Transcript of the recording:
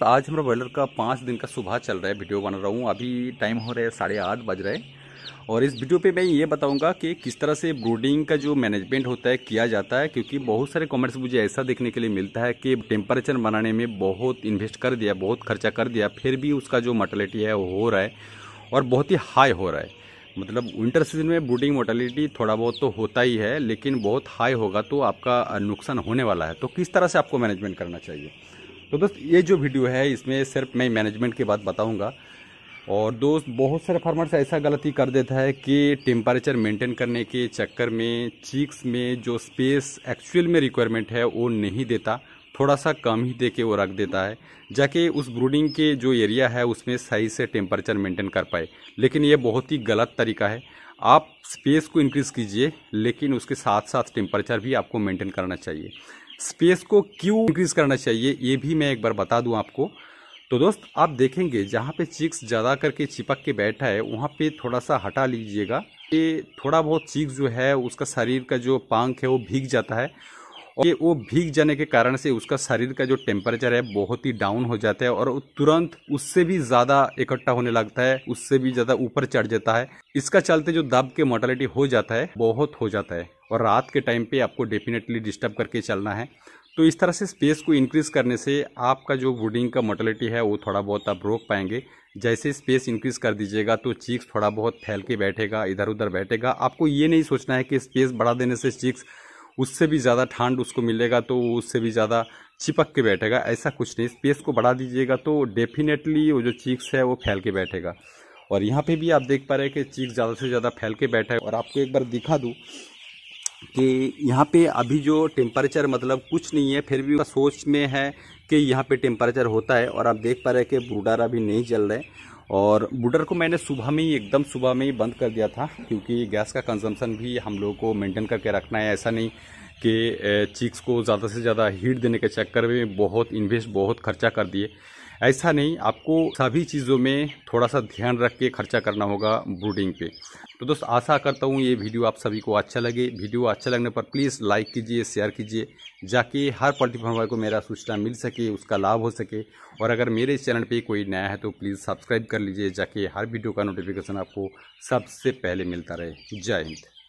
तो आज हमारा ब्रॉयलर का पाँच दिन का सुबह चल रहा है वीडियो बना रहा हूँ अभी टाइम हो रहा है साढ़े आठ बज रहे और इस वीडियो पे मैं ये बताऊंगा कि किस तरह से ब्रूडिंग का जो मैनेजमेंट होता है किया जाता है क्योंकि बहुत सारे कमेंट्स मुझे ऐसा देखने के लिए मिलता है कि टेम्परेचर बनाने में बहुत इन्वेस्ट कर दिया बहुत खर्चा कर दिया फिर भी उसका जो मोटलिटी है वो हो रहा है और बहुत ही हाई हो रहा है मतलब विंटर सीजन में ब्रूडिंग मोटालिटी थोड़ा बहुत तो होता ही है लेकिन बहुत हाई होगा तो आपका नुकसान होने वाला है तो किस तरह से आपको मैनेजमेंट करना चाहिए तो दोस्त ये जो वीडियो है इसमें सिर्फ मैं मैनेजमेंट की बात बताऊँगा और दोस्त बहुत सारे फार्मर्स ऐसा गलती कर देता है कि टेम्परेचर मेंटेन करने के चक्कर में चीक्स में जो स्पेस एक्चुअल में रिक्वायरमेंट है वो नहीं देता थोड़ा सा कम ही दे के वो रख देता है जाके उस ब्रूडिंग के जो एरिया है उसमें सही से टेम्परेचर मेंटेन कर पाए लेकिन ये बहुत ही गलत तरीका है आप स्पेस को इंक्रीज़ कीजिए लेकिन उसके साथ साथ टेम्परेचर भी आपको मेंटेन करना चाहिए स्पेस को क्यों इंक्रीज़ करना चाहिए ये भी मैं एक बार बता दूं आपको तो दोस्त आप देखेंगे जहाँ पे चीक्स ज़्यादा करके चिपक के बैठा है वहाँ पे थोड़ा सा हटा लीजिएगा ये थोड़ा बहुत चीक जो है उसका शरीर का जो पांख है वो भीग जाता है और ये वो भीग जाने के कारण से उसका शरीर का जो टेम्परेचर है बहुत ही डाउन हो जाता है और तुरंत उससे भी ज़्यादा इकट्ठा होने लगता है उससे भी ज़्यादा ऊपर चढ़ जाता है इसका चलते जो दब के मोर्टेलिटी हो जाता है बहुत हो जाता है और रात के टाइम पे आपको डेफिनेटली डिस्टर्ब करके चलना है तो इस तरह से स्पेस को इंक्रीज करने से आपका जो वुडिंग का मोटलिटी है वो थोड़ा बहुत आप रोक पाएंगे जैसे स्पेस इंक्रीज कर दीजिएगा तो चीक्स थोड़ा बहुत फैल के बैठेगा इधर उधर बैठेगा आपको ये नहीं सोचना है कि स्पेस बढ़ा देने से चीक्स उससे भी ज़्यादा ठंड उसको मिलेगा तो उससे भी ज़्यादा चिपक के बैठेगा ऐसा कुछ नहीं स्पेस को बढ़ा दीजिएगा तो डेफिनेटली वो जो चीक्स है वो फैल के बैठेगा और यहाँ पे भी आप देख पा रहे हैं कि चीक ज़्यादा से ज़्यादा फैल के बैठा है और आपको एक बार दिखा दूँ कि यहाँ पे अभी जो टेम्परेचर मतलब कुछ नहीं है फिर भी सोच में है कि यहाँ पे टेम्परेचर होता है और आप देख पा रहे हैं कि ब्रूडर अभी नहीं जल रहे और बुडर को मैंने सुबह में ही एकदम सुबह में ही बंद कर दिया था क्योंकि गैस का कंजम्पशन भी हम लोगों को मेंटेन करके रखना है ऐसा नहीं के चिक्स को ज़्यादा से ज़्यादा हीट देने के चक्कर में बहुत इन्वेस्ट बहुत खर्चा कर दिए ऐसा नहीं आपको सभी चीज़ों में थोड़ा सा ध्यान रख के खर्चा करना होगा ब्रूडिंग पे तो दोस्त आशा करता हूँ ये वीडियो आप सभी को अच्छा लगे वीडियो अच्छा लगने पर प्लीज़ लाइक कीजिए शेयर कीजिए जाके हर प्रतिभावार को मेरा सूचना मिल सके उसका लाभ हो सके और अगर मेरे चैनल पे कोई नया है तो प्लीज़ सब्सक्राइब कर लीजिए जाके हर वीडियो का नोटिफिकेशन आपको सबसे पहले मिलता रहे जय हिंद